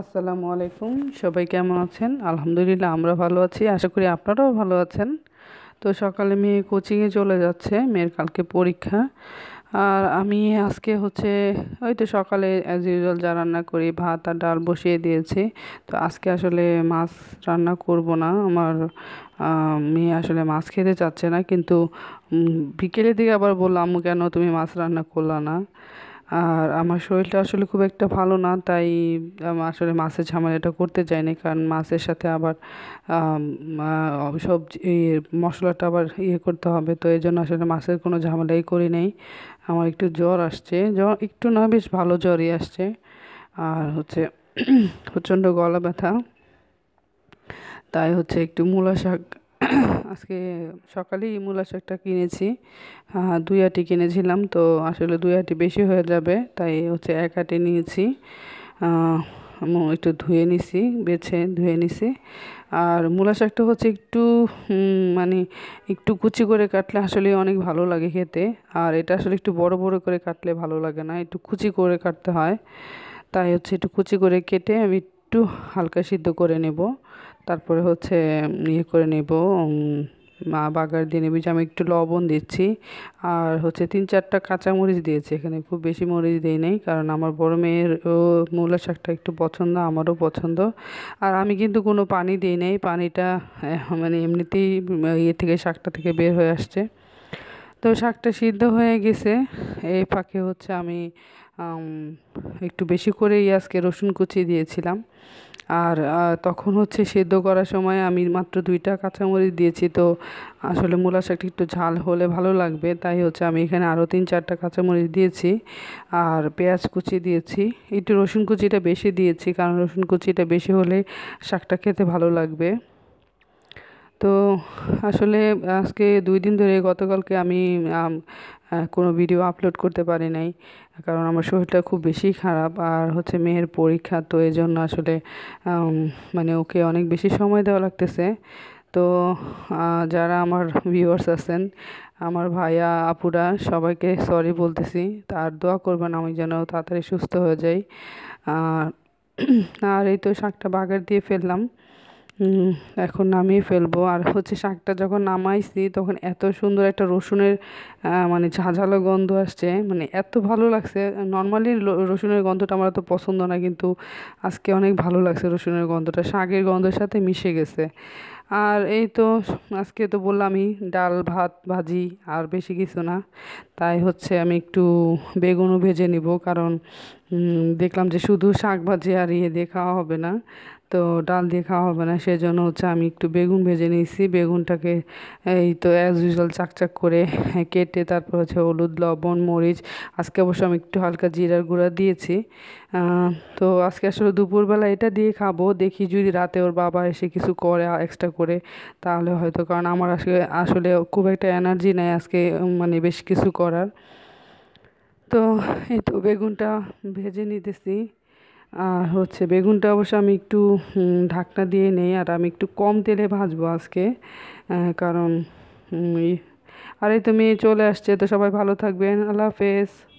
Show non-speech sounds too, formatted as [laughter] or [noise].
আসসালামু আলাইকুম সবাই কেমন আছেন আলহামদুলিল্লাহ আমরা ভালো আছি আশা করি আপনারাও ভালো আছেন তো সকালে মেয়ে কোচিংয়ে চলে যাচ্ছে মেয়ের কালকে পরীক্ষা আর আমি আজকে হচ্ছে ওই তো সকালে অ্যাজ ইউজুয়াল যা রান্না করি ভাত আর ডাল বসিয়ে দিয়েছি তো আজকে আসলে মাছ রান্না করব না আমার মেয়ে আসলে মাছ খেতে চাচ্ছে না কিন্তু বিকেলের দিকে আবার বললাম কেন তুমি মাছ রান্না করলা না আর আমার শরীরটা আসলে খুব একটা ভালো না তাই আসলে মাছের ঝামেলাটা করতে চাইনি কারণ মাছের সাথে আবার সবজি মশলাটা আবার ইয়ে করতে হবে তো এই জন্য আসলে মাছের কোনো ঝামেলাই করি নেই আমার একটু জ্বর আসছে জ্বর একটু না বেশ ভালো জ্বরই আসছে আর হচ্ছে [clears throat] প্রচণ্ড গলা ব্যথা তাই হচ্ছে একটু মূলা শাক আজকে সকালেই মূলা শাকটা কিনেছি দুই আটি কিনেছিলাম তো আসলে দুই আটি বেশি হয়ে যাবে তাই হচ্ছে এক আটি নিয়েছি একটু ধুয়ে নিছি বেছে ধুয়ে নিছি আর মূলা শাকটা হচ্ছে একটু মানে একটু কুচি করে কাটলে আসলে অনেক ভালো লাগে খেতে আর এটা আসলে একটু বড় বড় করে কাটলে ভালো লাগে না একটু কুচি করে কাটতে হয় তাই হচ্ছে একটু কুচি করে কেটে আমি একটু হালকা সিদ্ধ করে নেব তারপরে হচ্ছে ইয়ে করে নেব মা বাগার দিয়ে নেবি আমি একটু লবণ দিচ্ছি আর হচ্ছে তিন চারটা কাঁচামরিচ দিয়েছি এখানে খুব বেশি মরিচ দিই নাই কারণ আমার বড় মেয়ের ও মূলা শাকটা একটু পছন্দ আমারও পছন্দ আর আমি কিন্তু কোনো পানি দিই নাই পানিটা মানে এমনিতেই ইয়ে থেকে শাকটা থেকে বের হয়ে আসছে তো শাকটা সিদ্ধ হয়ে গেছে এই ফাঁকে হচ্ছে আমি একটু বেশি করেই আজকে রসুন কুচি দিয়েছিলাম আর তখন হচ্ছে সেদ্ধ করার সময় আমি মাত্র দুইটা কাঁচামরিচ দিয়েছি তো আসলে মূলা শাকটি একটু ঝাল হলে ভালো লাগবে তাই হচ্ছে আমি এখানে আরও তিন চারটা কাঁচামরিচ দিয়েছি আর পেঁয়াজ কুচি দিয়েছি একটু রসুন কুচিটা বেশি দিয়েছি কারণ রসুন কুচিটা বেশি হলে শাকটা খেতে ভালো লাগবে তো আসলে আজকে দুই দিন ধরে গতকালকে আমি কোনো ভিডিও আপলোড করতে পারি নাই কারণ আমার শরীরটা খুব বেশি খারাপ আর হচ্ছে মেয়ের পরীক্ষা তো এই জন্য আসলে মানে ওকে অনেক বেশি সময় দেওয়া লাগতেছে তো যারা আমার ভিউয়ার্স আছেন আমার ভাইয়া আপুরা সবাইকে সরি বলতেছি তার দোয়া করবেন আমি যেন তাড়াতাড়ি সুস্থ হয়ে যাই আর এই তো শাকটা বাগার দিয়ে ফেললাম এখন নামিয়ে ফেলবো আর হচ্ছে শাকটা যখন নামাইছি তখন এত সুন্দর একটা রসুনের মানে ঝাঁঝালো গন্ধ আসছে মানে এত ভালো লাগছে নর্মালি রসুনের গন্ধটা আমার এত পছন্দ না কিন্তু আজকে অনেক ভালো লাগছে রসুনের গন্ধটা শাকের গন্ধের সাথে মিশে গেছে আর এই তো আজকে তো বললামই ডাল ভাত ভাজি আর বেশি কিছু না তাই হচ্ছে আমি একটু বেগুনও ভেজে নিব কারণ দেখলাম যে শুধু শাক ভাজি আর ইয়ে দিয়ে খাওয়া হবে না তো ডাল দিয়ে খাওয়া হবে না সেজন্য হচ্ছে আমি একটু বেগুন ভেজে নিয়েছি বেগুনটাকে এই তো অ্যাজ ইউজুয়াল চাকচাক করে কেটে তারপর হচ্ছে হলুদ লবণ মরিচ আজকে অবশ্য আমি একটু হালকা জিরার গুঁড়া দিয়েছি তো আজকে আসলে দুপুরবেলা এটা দিয়ে খাবো দেখি যদি রাতে ওর বাবা এসে কিছু করে এক্সট্রা করে তাহলে হয়তো কারণ আমার আসলে আসলে খুব একটা এনার্জি নেই আজকে মানে বেশ কিছু করার তো এই তো বেগুনটা ভেজে নিতেছি আর হচ্ছে বেগুনটা অবশ্য আমি একটু ঢাকনা দিয়ে নেই আর আমি একটু কম তেলে ভাজবো আজকে কারণ আর এই তো মেয়ে চলে আসছে তো সবাই ভালো থাকবেন আল্লাহ হাফেজ